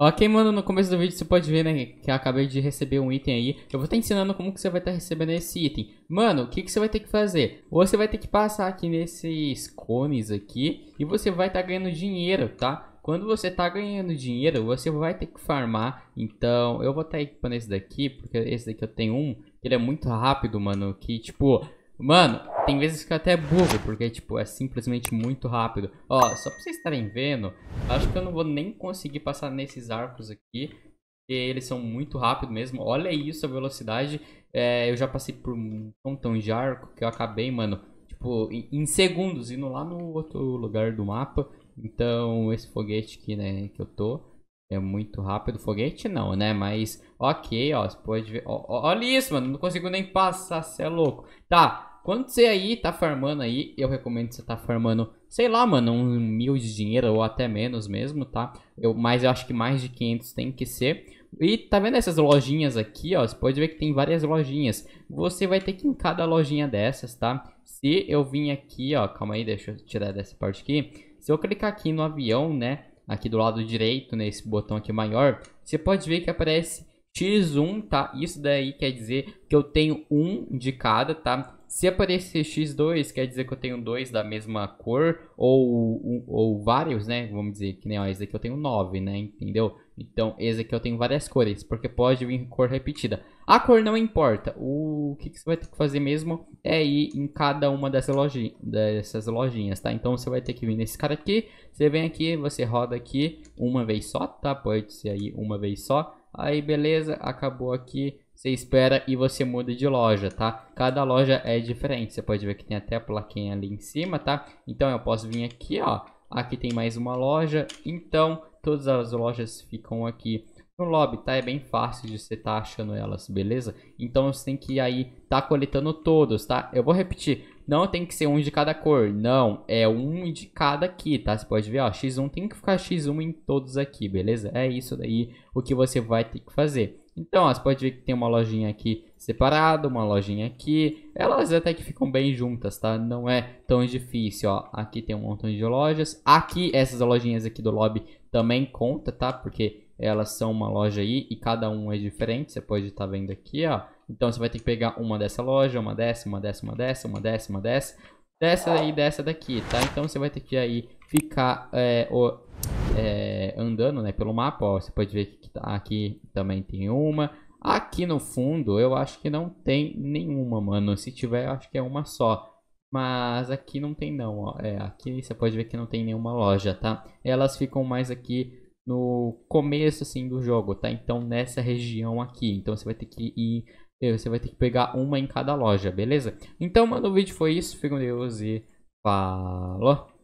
Ok, mano, no começo do vídeo, você pode ver, né, que eu acabei de receber um item aí. Eu vou estar ensinando como que você vai estar tá recebendo esse item. Mano, o que que você vai ter que fazer? Você vai ter que passar aqui nesses cones aqui e você vai estar tá ganhando dinheiro, tá? Quando você tá ganhando dinheiro, você vai ter que farmar. Então, eu vou estar tá equipando esse daqui, porque esse daqui eu tenho um. Ele é muito rápido, mano, que tipo... Mano, tem vezes que eu até bugo, porque, tipo, é simplesmente muito rápido. Ó, só pra vocês estarem vendo, acho que eu não vou nem conseguir passar nesses arcos aqui. E eles são muito rápidos mesmo. Olha isso, a velocidade. É, eu já passei por um montão de arco que eu acabei, mano, tipo, em, em segundos, indo lá no outro lugar do mapa. Então, esse foguete aqui, né, que eu tô, é muito rápido. Foguete não, né? Mas, ok, ó, você pode ver. ó, olha isso, mano. Não consigo nem passar, você é louco. Tá, quando você aí tá farmando aí, eu recomendo você tá farmando, sei lá, mano, um mil de dinheiro ou até menos mesmo, tá? Eu, mas eu acho que mais de 500 tem que ser. E tá vendo essas lojinhas aqui, ó? Você pode ver que tem várias lojinhas. Você vai ter que em cada lojinha dessas, tá? Se eu vim aqui, ó, calma aí, deixa eu tirar dessa parte aqui. Se eu clicar aqui no avião, né, aqui do lado direito, nesse botão aqui maior, você pode ver que aparece x1, tá? Isso daí quer dizer que eu tenho um de cada, tá? Se aparecer x2, quer dizer que eu tenho dois da mesma cor, ou, ou, ou vários, né? Vamos dizer que nem, ó, esse aqui, eu tenho nove, né? Entendeu? Então, esse aqui eu tenho várias cores, porque pode vir cor repetida. A cor não importa. O que, que você vai ter que fazer mesmo é ir em cada uma dessas lojinhas, tá? Então, você vai ter que vir nesse cara aqui. Você vem aqui, você roda aqui uma vez só, tá? Pode ser aí uma vez só. Aí beleza, acabou aqui. Você espera e você muda de loja, tá? Cada loja é diferente. Você pode ver que tem até a plaquinha ali em cima, tá? Então eu posso vir aqui, ó. Aqui tem mais uma loja. Então todas as lojas ficam aqui no lobby, tá? É bem fácil de você estar tá achando elas, beleza? Então você tem que aí tá coletando todos, tá? Eu vou repetir, não tem que ser um de cada cor, não, é um de cada aqui, tá? Você pode ver, ó, x1 tem que ficar x1 em todos aqui, beleza? É isso daí o que você vai ter que fazer. Então, ó, você pode ver que tem uma lojinha aqui separada, uma lojinha aqui. Elas até que ficam bem juntas, tá? Não é tão difícil, ó. Aqui tem um montão de lojas. Aqui, essas lojinhas aqui do lobby também conta, tá? Porque elas são uma loja aí e cada um é diferente. Você pode estar tá vendo aqui, ó. Então, você vai ter que pegar uma dessa loja, uma dessa, uma dessa, uma dessa, uma dessa, uma dessa. Dessa e dessa daqui, tá? Então, você vai ter que aí ficar é, é, andando né, pelo mapa, ó, você pode ver que tá, aqui também tem uma. Aqui no fundo eu acho que não tem nenhuma, mano. Se tiver, eu acho que é uma só. Mas aqui não tem não, ó. É, aqui você pode ver que não tem nenhuma loja, tá? Elas ficam mais aqui no começo assim do jogo, tá? Então nessa região aqui. Então você vai ter que ir eh, você vai ter que pegar uma em cada loja, beleza? Então, mano, o vídeo foi isso. Fiquem com Deus e falou!